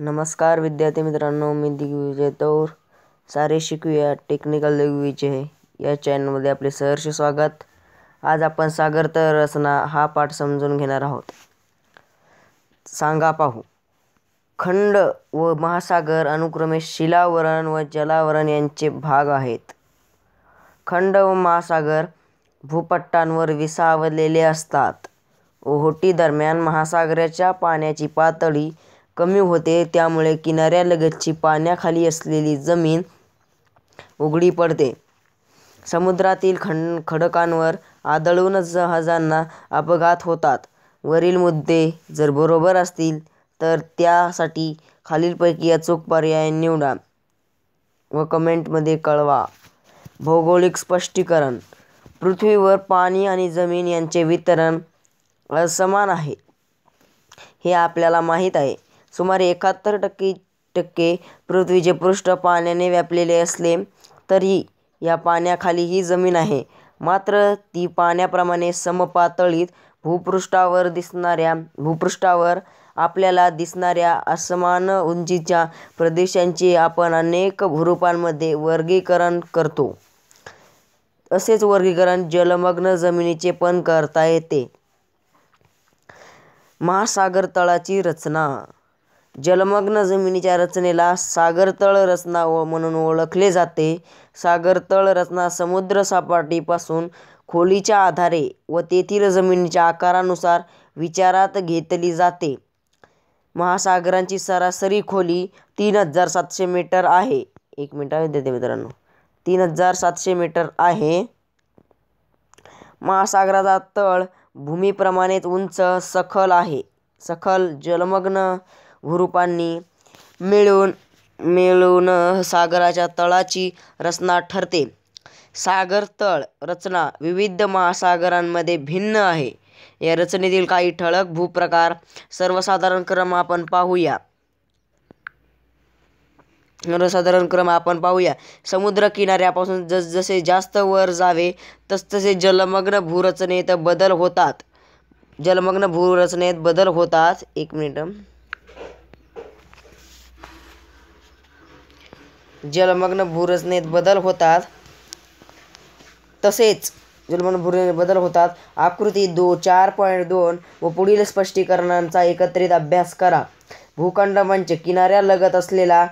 नमस्कार विद्यार्थी मित्रांनो मी दिग्विजय तौर सारे शिकूया टेक्निकल दिग्विजय या चॅनलमध्ये आपले सहर्ष स्वागत आज आपण तर रचना हा पाठ समजून घेणार आहोत सांगा पाहू खंड व महासागर अनुक्रमे शिलावरण व जलावरण यांचे भाग आहेत खंड व महासागर भूपट्टांवर विसावलेले असतात ओहोटी दरम्यान महासागराच्या पाण्याची पातळी कमी होते त्यामुळे किनाऱ्यालगतची पाण्याखाली असलेली जमीन उघडी पडते. समुद्रातील खं खडकांवर आदळूनच जहाजांना अपघात होतात. वरील मुद्दे जर बरोबर असतील तर त्यासाठी खालीलपैकी अचूक पर्याय निवडा व कमेंटमध्ये कळवा. भौगोलिक स्पष्टीकरण पृथ्वीवर पाणी आणि जमीन यांचे वितरण असमान आहे हे आपल्याला माहीत आहे. सुमारे एकाहत्तर टक्के टक्के पृथ्वीचे पृष्ठ पाण्याने व्यापलेले असले तरी या पाण्याखाली ही जमीन आहे मात्र ती पाण्याप्रमाणे समपातळीत भूपृष्ठावर दिसणाऱ्या भूपृष्ठावर आपल्याला दिसणाऱ्या असमान उंचीच्या प्रदेशांचे आपण अनेक भूरूपांमध्ये वर्गीकरण करतो असेच वर्गीकरण जलमग्न जमिनीचे पण करता येते महासागर तळाची रचना जलमग्न जमिनीच्या रचनेला सागरतळ रचना व म्हणून ओळखले जाते सागरतळ रचना समुद्र सपाटीपासून खोलीच्या आधारे व तेथील जमिनीच्या आकारानुसार विचारात घेतली जाते महासागरांची सरासरी खोली तीन हजार सातशे मीटर आहे एक मिनटा विद्यार्थी मित्रांनो तीन हजार सातशे मीटर आहे महासागराचा तळ भूमीप्रमाणेच उंच सखल आहे सखल जलमग्न हुरूपांनी मिळून मिळून सागराच्या तळाची रचना ठरते. सागर तळ रचना विविध महासागरांमध्ये भिन्न आहे. या रचनेतील काही ठळक भूप्रकार सर्वसाधारण क्रम आपण पाहूया. सर्वसाधारण क्रम आपण पाहूया. समुद्र किनाऱ्यापासून जसजसे जास्त वर जावे तसतसे जलमग्न भूरचनेत बदल होतात. जलमग्न भूरचनेत बदल होतात. एक मिनिट जलमग्न भूरचनेत बदल होतात तसेच जलमग्न भूरचनेत बदल होतात आकृती दो चार पॉईंट दोन व पुढील स्पष्टीकरणांचा एकत्रित अभ्यास करा भूखंड म्हणजे किनाऱ्यालगत असलेला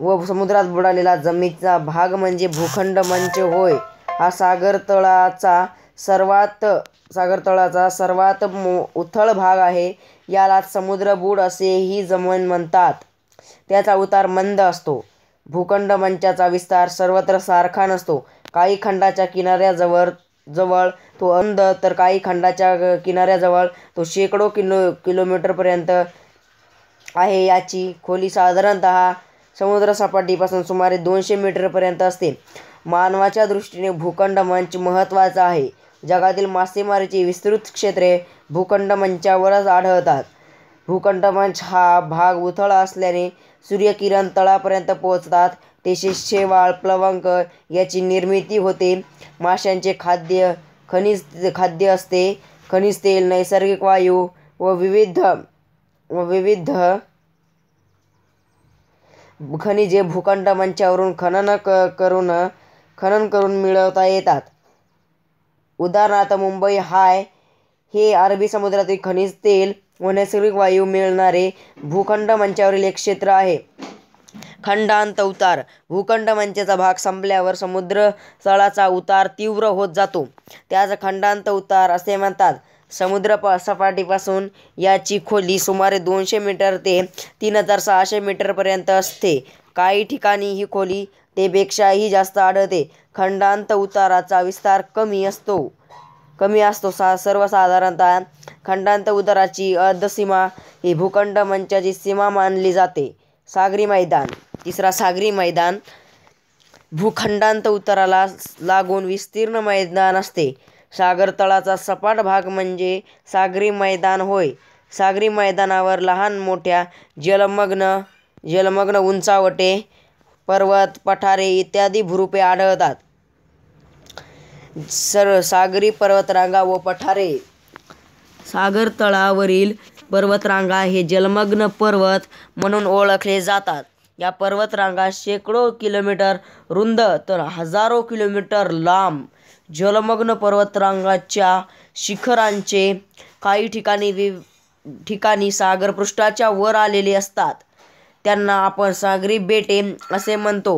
व समुद्रात बुडालेला जमिनीचा भाग म्हणजे भूखंड मंच होय हा सागरतळाचा सर्वात सागरतळाचा सर्वात मो उथळ भाग आहे याला समुद्रबुड असेही जमन म्हणतात त्याचा उतार मंद असतो भूखंड मंचाचा विस्तार सर्वत्र सारखा नसतो काही खंडाच्या किनाऱ्याजवळ जवळ तो अंध तर काही खंडाच्या किनाऱ्याजवळ तो शेकडो किलो किलोमीटरपर्यंत आहे याची खोली साधारणत समुद्रसपाटीपासून सुमारे दोनशे मीटरपर्यंत असते मानवाच्या दृष्टीने भूखंड मंच महत्त्वाचा आहे जगातील मासेमारीची विस्तृत क्षेत्रे भूखंड मंचावरच आढळतात मंच हा भाग उथळ असल्याने सूर्यकिरण तळापर्यंत पोहोचतात ते शेवाळ प्लवंक याची निर्मिती होते माशांचे खाद्य खनिज खाद्य असते खनिज तेल नैसर्गिक वायू व विविध व विविध खनिजे भूखंड मंचावरून खनन क करून खनन करून मिळवता येतात उदाहरणार्थ मुंबई हाय हे अरबी समुद्रातील खनिज तेल व नैसर्गिक वायू मिळणारे भूखंड मंचावरील एक क्षेत्र आहे खंडांत उतार भूखंड मंचाचा भाग संपल्यावर समुद्र तळाचा उतार तीव्र होत जातो त्याच खंडांत उतार असे म्हणतात समुद्र प सपाटीपासून याची खोली सुमारे दोनशे मीटर ते तीन हजार सहाशे मीटरपर्यंत असते काही ठिकाणी ही खोली तेपेक्षाही जास्त आढळते खंडांत उताराचा विस्तार कमी असतो कमी असतो सा सर्वसाधारणतः खंडांत उदराची अर्धसीमा ही भूखंड मंचाची सीमा मानली जाते सागरी मैदान तिसरा सागरी मैदान भूखंडांत उतराला लागून विस्तीर्ण मैदान असते सागरतळाचा सपाट भाग म्हणजे सागरी मैदान होय सागरी मैदानावर लहान मोठ्या जलमग्न जलमग्न उंचावटे पर्वत पठारे इत्यादी भुरुपे आढळतात सर सागरी पर्वतरांगा व पठारे सागर तळावरील पर्वतरांगा हे जलमग्न पर्वत म्हणून ओळखले जातात या पर्वतरांगा शेकडो किलोमीटर रुंद तर हजारो किलोमीटर लांब जलमग्न पर्वतरांगाच्या शिखरांचे काही ठिकाणी वि ठिकाणी सागरपृष्ठाच्या वर आलेले असतात त्यांना आपण सागरी बेटे असे म्हणतो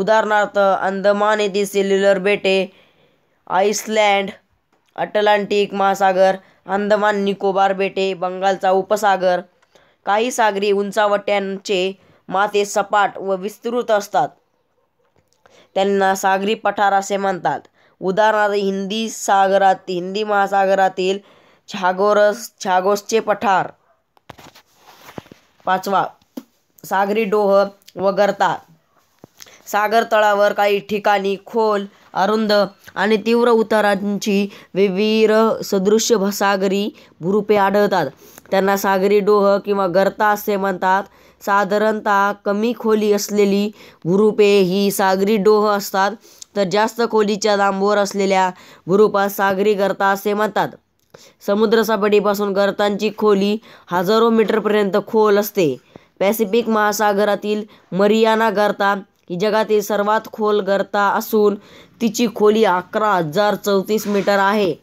उदाहरणार्थ अंदमान येथील सेल्युलर बेटे आइसलँड अटलांटिक महासागर अंदमान निकोबार बेटे बंगालचा उपसागर काही सागरी उंचावट्यांचे माते सपाट व विस्तृत असतात त्यांना सागरी पठार असे म्हणतात उदाहरणार्थ हिंदी सागरात हिंदी महासागरातील छागोरस छागोसचे पठार पाचवा सागरी डोह वगर्ता सागर तळावर काही ठिकाणी खोल अरुंद आणि तीव्र उतारांची विवीर सदृश्य सागरी भुरुपे आढळतात त्यांना सागरी डोह किंवा गर्ता असे म्हणतात साधारणतः कमी खोली असलेली भुरुपे ही सागरी डोह असतात तर जास्त खोलीच्या लांबवर असलेल्या भुरुपात सागरी गर्ता असे म्हणतात सापडीपासून गर्तांची खोली हजारो मीटरपर्यंत खोल असते पॅसिफिक महासागरातील मरियाना गर्ता ही जगातील सर्वात खोल गर्ता असून तिची खोली अकरा हजार चौतीस मीटर आहे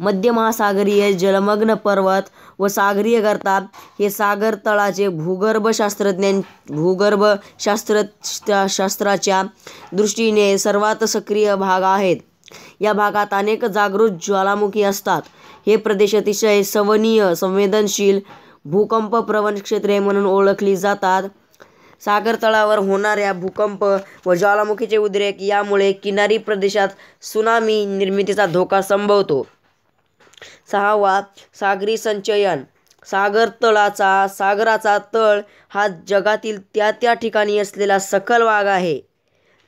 मध्य महासागरीय जलमग्न पर्वत व सागरीय गर्ता हे सागर तळाचे भूगर्भशास्त्रज्ञां भूगर्भशास्त्र शास्त्राच्या दृष्टीने सर्वात सक्रिय भाग आहेत या भागात अनेक जागृत ज्वालामुखी असतात हे प्रदेश अतिशय सवनीय संवेदनशील भूकंप प्रवण क्षेत्रे म्हणून ओळखली जातात सागरतळावर होणाऱ्या भूकंप व ज्वालामुखीचे उद्रेक यामुळे किनारी प्रदेशात सुनामी निर्मितीचा धोका संभवतो सहावा सागरी संचयन सागरतळाचा सागराचा तळ हा जगातील त्या त्या ठिकाणी असलेला सखल भाग आहे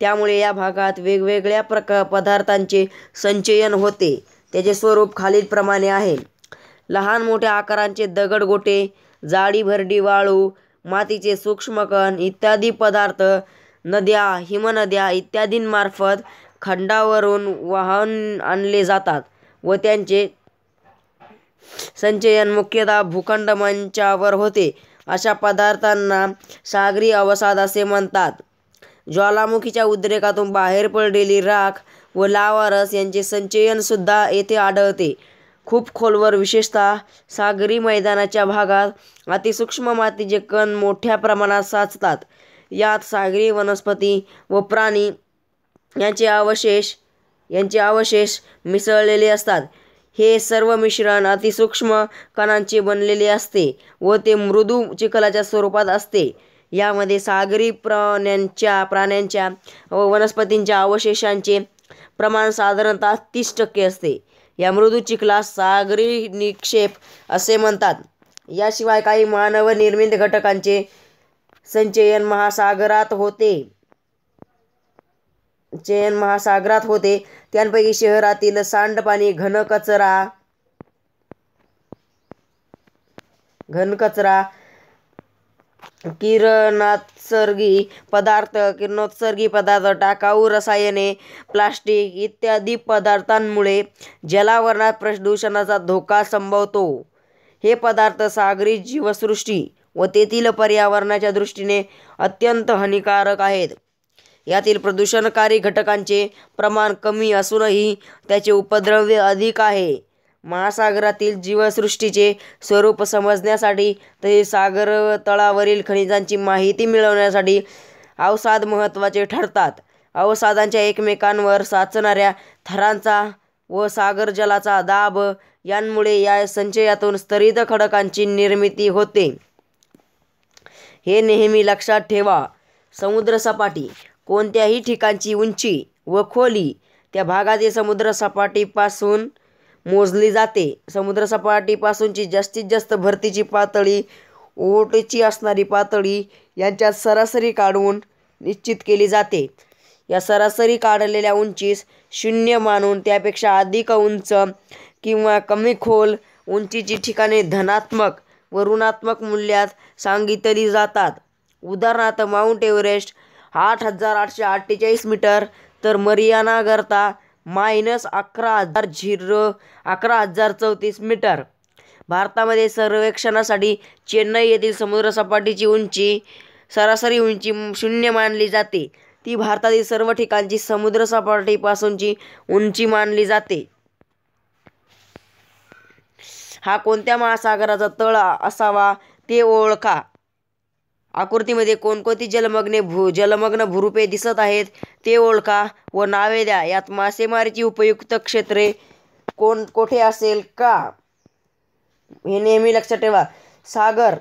त्यामुळे या भागात वेगवेगळ्या प्रक पदार्थांचे संचयन होते त्याचे स्वरूप खालीलप्रमाणे आहे लहान मोठ्या आकारांचे दगडगोटे जाडी भरडी वाळू मातीचे सूक्ष्म कण इत्यादी पदार्थ नद्या हिमनद्या इत्यादींमार्फत खंडावरून वाहून आणले जातात व त्यांचे संचयन मुख्यतः भूखंड मंचावर होते अशा पदार्थांना सागरी अवसाद असे म्हणतात ज्वालामुखीच्या उद्रेकातून बाहेर पडलेली राख व लावारस यांचे संचयन सुद्धा येथे आढळते खूप खोलवर विशेषतः सागरी मैदानाच्या भागात अतिसूक्ष्म मातीचे कण मोठ्या प्रमाणात साचतात यात सागरी वनस्पती व प्राणी यांचे अवशेष यांचे अवशेष मिसळलेले असतात हे सर्व मिश्रण अतिसूक्ष्म कणांचे बनलेले असते व ते मृदू चिखलाच्या स्वरूपात असते यामध्ये सागरी प्राण्यांच्या प्राण्यांच्या व वनस्पतींच्या अवशेषांचे प्रमाण साधारणतः तीस टक्के असते या मृदू चिखला सागरी निक्षेप असे म्हणतात याशिवाय काही मानव निर्मित घटकांचे संचयन महासागरात होते चयन महासागरात होते त्यांपैकी शहरातील सांडपाणी घनकचरा घनकचरा किरणोत्सर्गी पदार्थ, किरणोत्सर्गी पदार्थ, टाकाऊ रसायने, प्लास्टिक इत्यादी पदार्थांमुळे जलावरणात प्रदूषणाचा धोका संभवतो. हे पदार्थ सागरी जीवसृष्टी व तेथील पर्यावरणाच्या दृष्टीने अत्यंत हानिकारक आहेत. यातील प्रदूषणकारी घटकांचे प्रमाण कमी असूनही त्याचे उपद्रव्य अधिक आहे. महासागरातील जीवसृष्टीचे स्वरूप समजण्यासाठी तसेच सागर तळावरील खनिजांची माहिती मिळवण्यासाठी अवसाद महत्त्वाचे ठरतात अवसादांच्या एकमेकांवर साचणाऱ्या थरांचा व सागर जलाचा दाब यांमुळे या संचयातून स्तरित खडकांची निर्मिती होते हे नेहमी लक्षात ठेवा समुद्रसपाटी कोणत्याही ठिकाणची उंची व खोली त्या भागातील समुद्रसपाटीपासून मोजली जाते समुद्रसपाटीपासूनची जास्तीत जास्त भरतीची पातळी ओटची असणारी पातळी यांच्यात सरासरी काढून निश्चित केली जाते या सरासरी काढलेल्या उंचीस शून्य मानून त्यापेक्षा अधिक उंच किंवा कमी खोल उंचीची ठिकाणे धनात्मक व ऋणात्मक मूल्यात सांगितली जातात उदाहरणार्थ माउंट एव्हरेस्ट आठ हजार आठशे अठ्ठेचाळीस मीटर तर मरियानाकरता मायनस अकरा हजार झिरो अकरा हजार चौतीस मीटर भारतामध्ये सर्वेक्षणासाठी चेन्नई येथील समुद्रसपाटीची उंची सरासरी उंची शून्य मानली जाते ती भारतातील सर्व ठिकाणची समुद्रसपाटीपासूनची उंची मानली जाते हा कोणत्या महासागराचा तळ असावा ते ओळखा आकृतीमध्ये कोणकोणती जलमग्ने भू जलमग्न भूरूपे दिसत आहेत ते ओळखा व नावे द्या यात मासेमारीची उपयुक्त क्षेत्रे कोण कोठे असेल का हे नेहमी लक्षात ठेवा सागर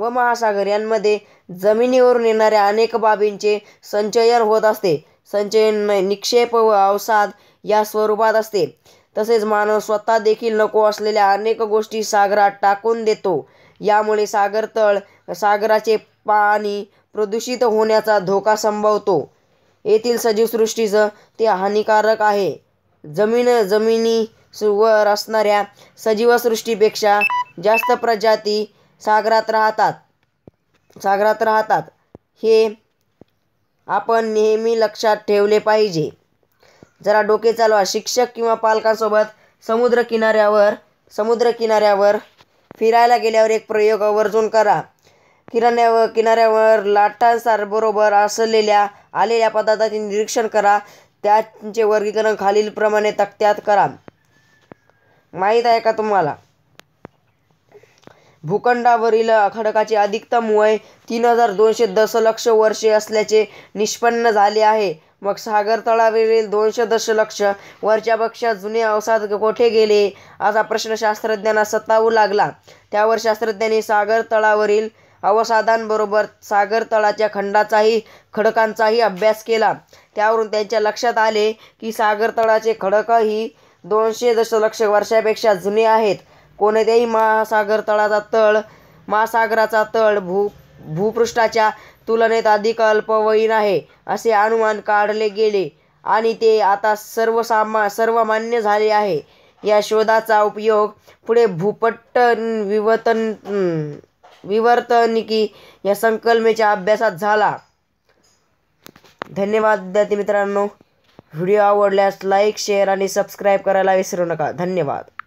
व महासागर यांमध्ये जमिनीवरून येणाऱ्या अनेक बाबींचे संचयन होत असते संचयन निक्षेप व अवसाद या स्वरूपात असते तसेच मानव स्वतः देखील नको असलेल्या अनेक गोष्टी सागरात टाकून देतो यामुळे सागरतळ सागराचे पाणी प्रदूषित होण्याचा धोका संभवतो येथील सजीवसृष्टीचं ते हानिकारक आहे जमीन जमिनी वर असणाऱ्या सजीवसृष्टीपेक्षा जास्त प्रजाती सागरात राहतात सागरात राहतात हे आपण नेहमी लक्षात ठेवले पाहिजे जरा डोके चालवा शिक्षक किंवा पालकांसोबत समुद्र किनाऱ्यावर समुद्र किनाऱ्यावर फिरायला गेल्यावर एक प्रयोग आवर्जून करा किराण्यावर किनाऱ्यावर बरोबर असलेल्या आलेल्या पदार्थांचे निरीक्षण करा त्यांचे वर्गीकरण खालीलप्रमाणे तक्त्यात करा माहीत आहे का तुम्हाला भूखंडावरील खडकाचे अधिकतम वय तीन हजार दोनशे दशलक्ष वर्षे असल्याचे निष्पन्न झाले आहे मग सागरतळावरील दोनशे दशलक्ष वर्षापेक्षा जुने अवसाद कोठे गेले असा प्रश्न शास्त्रज्ञांना सतावू लागला त्यावर शास्त्रज्ञांनी सागरतळावरील अवसादांबरोबर सागरतळाच्या खंडाचाही खडकांचाही अभ्यास केला त्यावरून त्यांच्या लक्षात आले की सागरतळाचे खडकही दोनशे दशलक्ष वर्षापेक्षा जुने आहेत कोणत्याही महासागर तळाचा तळ महासागराचा तळ भू भूपृष्ठाच्या तुलनेत अधिक अल्पवयीन आहे असे अनुमान काढले गेले आणि ते आता सर्वसामा सर्वमान्य झाले आहे या शोधाचा उपयोग पुढे भूपट्टन विवतन विवर्तनिकी या संकल्मेच्या अभ्यासात झाला धन्यवाद विद्यार्थी मित्रांनो व्हिडिओ आवडल्यास लाईक शेअर आणि सबस्क्राईब करायला विसरू नका धन्यवाद